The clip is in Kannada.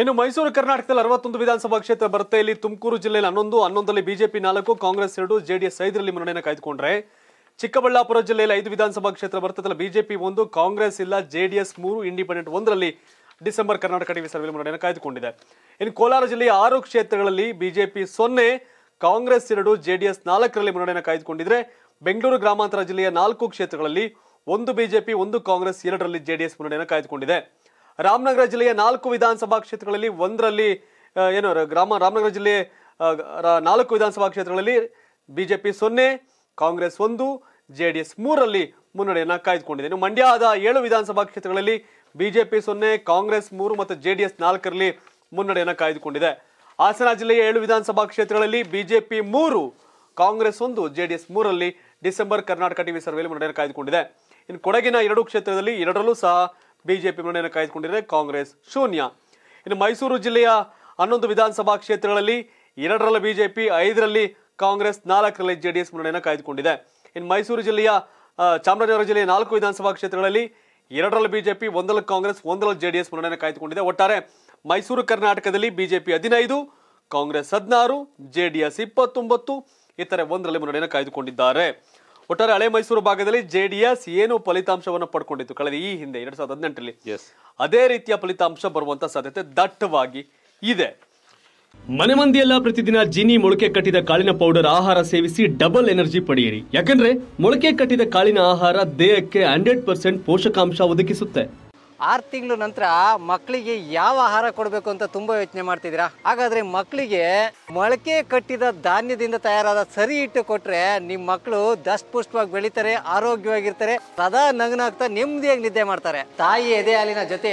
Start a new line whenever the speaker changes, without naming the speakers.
ಇನ್ನು ಮೈಸೂರು ಕರ್ನಾಟಕದಲ್ಲಿ ಅರವತ್ತೊಂದು ವಿಧಾನಸಭಾ ಕ್ಷೇತ್ರ ಬರುತ್ತೆ ಇಲ್ಲಿ ತುಮಕೂರು ಜಿಲ್ಲೆಯಲ್ಲಿ ಹನ್ನೊಂದು ಹನ್ನೊಂದರಲ್ಲಿ ಬಿಜೆಪಿ ನಾಲ್ಕು ಕಾಂಗ್ರೆಸ್ ಎರಡು ಜೆಡಿಎಸ್ ಐದರಲ್ಲಿ ಮುನ್ನಡೆಯನ್ನು ಕಾಯ್ದುಕೊಂಡ್ರೆ ಚಿಕ್ಕಬಳ್ಳಾಪುರ ಜಿಲ್ಲೆಯಲ್ಲಿ ಐದು ವಿಧಾನಸಭಾ ಕ್ಷೇತ್ರ ಬರ್ತದಲ್ಲ ಬಿಜೆಪಿ ಒಂದು ಕಾಂಗ್ರೆಸ್ ಇಲ್ಲ ಜೆಡಿಎಸ್ ಮೂರು ಇಂಡಿಪೆಂಡೆಂಟ್ ಒಂದರಲ್ಲಿ ಡಿಸೆಂಬರ್ ಕರ್ನಾಟಕ ಟಿವಿ ಮುನ್ನಡೆಯನ್ನು ಕಾಯ್ದುಕೊಂಡಿದೆ ಇನ್ನು ಕೋಲಾರ ಜಿಲ್ಲೆಯ ಆರು ಕ್ಷೇತ್ರಗಳಲ್ಲಿ ಬಿಜೆಪಿ ಸೊನ್ನೆ ಕಾಂಗ್ರೆಸ್ ಎರಡು ಜೆಡಿಎಸ್ ನಾಲ್ಕರಲ್ಲಿ ಮುನ್ನಡೆಯನ್ನು ಕಾಯ್ದುಕೊಂಡಿದ್ರೆ ಬೆಂಗಳೂರು ಗ್ರಾಮಾಂತರ ಜಿಲ್ಲೆಯ ನಾಲ್ಕು ಕ್ಷೇತ್ರಗಳಲ್ಲಿ ಒಂದು ಬಿಜೆಪಿ ಒಂದು ಕಾಂಗ್ರೆಸ್ ಎರಡರಲ್ಲಿ ಜೆಡಿಎಸ್ ಮುನ್ನಡೆಯನ್ನು ಕಾಯ್ದುಕೊಂಡಿದೆ ರಾಮನಗರ ಜಿಲ್ಲೆಯ ನಾಲ್ಕು ವಿಧಾನಸಭಾ ಕ್ಷೇತ್ರಗಳಲ್ಲಿ ಒಂದರಲ್ಲಿ ಏನು ಗ್ರಾಮ ರಾಮನಗರ ಜಿಲ್ಲೆ ನಾಲ್ಕು ವಿಧಾನಸಭಾ ಕ್ಷೇತ್ರಗಳಲ್ಲಿ ಬಿಜೆಪಿ ಸೊನ್ನೆ ಕಾಂಗ್ರೆಸ್ ಒಂದು ಜೆ ಡಿ ಎಸ್ ಮೂರರಲ್ಲಿ ಮುನ್ನಡೆಯನ್ನು ಕಾಯ್ದುಕೊಂಡಿದೆ ಇನ್ನು ಮಂಡ್ಯದ ಏಳು ವಿಧಾನಸಭಾ ಕ್ಷೇತ್ರಗಳಲ್ಲಿ ಬಿಜೆಪಿ ಸೊನ್ನೆ ಕಾಂಗ್ರೆಸ್ ಮೂರು ಮತ್ತು ಜೆ ಡಿ ಎಸ್ ನಾಲ್ಕರಲ್ಲಿ ಮುನ್ನಡೆಯನ್ನು ಕಾಯ್ದುಕೊಂಡಿದೆ ಹಾಸನ ಜಿಲ್ಲೆಯ ಏಳು ವಿಧಾನಸಭಾ ಕ್ಷೇತ್ರಗಳಲ್ಲಿ ಬಿಜೆಪಿ ಮೂರು ಕಾಂಗ್ರೆಸ್ ಒಂದು ಜೆ ಡಿ ಎಸ್ ಮೂರರಲ್ಲಿ ಡಿಸೆಂಬರ್ ಕರ್ನಾಟಕ ಟಿವಿ ಸರ್ವೆಯಲ್ಲಿ ಮುನ್ನಡೆಯನ್ನು ಕಾಯ್ದುಕೊಂಡಿದೆ ಇನ್ನು ಕೊಡಗಿನ ಎರಡು ಕ್ಷೇತ್ರದಲ್ಲಿ ಎರಡರಲ್ಲೂ ಸಹ ಬಿಜೆಪಿ ಮುನ್ನಡೆಯನ್ನು ಕಾಯ್ದುಕೊಂಡಿದೆ ಕಾಂಗ್ರೆಸ್ ಶೂನ್ಯ ಇನ್ನು ಮೈಸೂರು ಜಿಲ್ಲೆಯ ಹನ್ನೊಂದು ವಿಧಾನಸಭಾ ಕ್ಷೇತ್ರಗಳಲ್ಲಿ ಎರಡರಲ್ಲಿ ಬಿಜೆಪಿ ಐದರಲ್ಲಿ ಕಾಂಗ್ರೆಸ್ ನಾಲ್ಕರಲ್ಲಿ ಜೆಡಿಎಸ್ ಮುನ್ನಡೆಯನ್ನು ಕಾಯ್ದುಕೊಂಡಿದೆ ಇನ್ನು ಮೈಸೂರು ಜಿಲ್ಲೆಯ ಚಾಮರಾಜನಗರ ಜಿಲ್ಲೆಯ ನಾಲ್ಕು ವಿಧಾನಸಭಾ ಕ್ಷೇತ್ರಗಳಲ್ಲಿ ಎರಡರಲ್ಲಿ ಬಿಜೆಪಿ ಒಂದರಲ್ಲಿ ಕಾಂಗ್ರೆಸ್ ಒಂದರಲ್ಲಿ ಜೆಡಿಎಸ್ ಮುನ್ನಡೆಯನ್ನು ಕಾಯ್ದುಕೊಂಡಿದೆ ಒಟ್ಟಾರೆ ಮೈಸೂರು ಕರ್ನಾಟಕದಲ್ಲಿ ಬಿಜೆಪಿ ಹದಿನೈದು ಕಾಂಗ್ರೆಸ್ ಹದಿನಾರು ಜೆ ಡಿ ಎಸ್ ಇಪ್ಪತ್ತೊಂಬತ್ತು ಇತರೆ ಒಂದರಲ್ಲಿ ಮುನ್ನಡೆಯನ್ನು ಕಾಯ್ದುಕೊಂಡಿದ್ದಾರೆ ಒಟ್ಟಾರೆ ಹಳೆ ಮೈಸೂರು ಭಾಗದಲ್ಲಿ ಜೆಡಿಎಸ್ ಏನು ಫಲಿತಾಂಶವನ್ನು ಪಡ್ಕೊಂಡಿತ್ತು ಕಳೆದ ಈ ಹಿಂದೆ ಎರಡ್ ಸಾವಿರದ ಹದಿನೆಂಟರಲ್ಲಿ ಅದೇ ರೀತಿಯ ಫಲಿತಾಂಶ ಬರುವಂತ ಸಾಧ್ಯತೆ ದಟ್ಟವಾಗಿ ಇದೆ ಮನೆ ಮಂದಿಯೆಲ್ಲ ಪ್ರತಿದಿನ ಜಿನಿ ಮೊಳಕೆ ಕಟ್ಟಿದ ಕಾಳಿನ ಪೌಡರ್ ಆಹಾರ ಸೇವಿಸಿ ಡಬಲ್ ಎನರ್ಜಿ ಪಡೆಯಿರಿ ಯಾಕಂದ್ರೆ ಮೊಳಕೆ ಕಟ್ಟಿದ ಕಾಳಿನ ಆಹಾರ ದೇಹಕ್ಕೆ ಹಂಡ್ರೆಡ್ ಪರ್ಸೆಂಟ್ ಪೋಷಕಾಂಶ ಒದಗಿಸುತ್ತೆ
ಆರು ತಿಂಗಳ ನಂತರ ಮಕ್ಕಳಿಗೆ ಯಾವ ಆಹಾರ ಕೊಡಬೇಕು ಅಂತ ತುಂಬ ಯೋಚನೆ ಮಾಡ್ತಿದ್ದೀರಾ ಹಾಗಾದ್ರೆ ಮಕ್ಕಳಿಗೆ ಮೊಳಕೆ ಕಟ್ಟಿದ ಧಾನ್ಯದಿಂದ ತಯಾರಾದ ಸರಿ ಹಿಟ್ಟು ಕೊಟ್ಟರೆ ನಿಮ್ಮ ಮಕ್ಕಳು ದಷ್ಟಪುಷ್ಟವಾಗಿ ಬೆಳೀತಾರೆ ಆರೋಗ್ಯವಾಗಿರ್ತಾರೆ ಸದಾ ನಗನಾಗ್ತಾ ನೆಮ್ಮದಿಯಾಗಿ ನಿದ್ದೆ ಮಾಡ್ತಾರೆ ತಾಯಿ ಎದೆ ಹಾಲಿನ ಜೊತೆ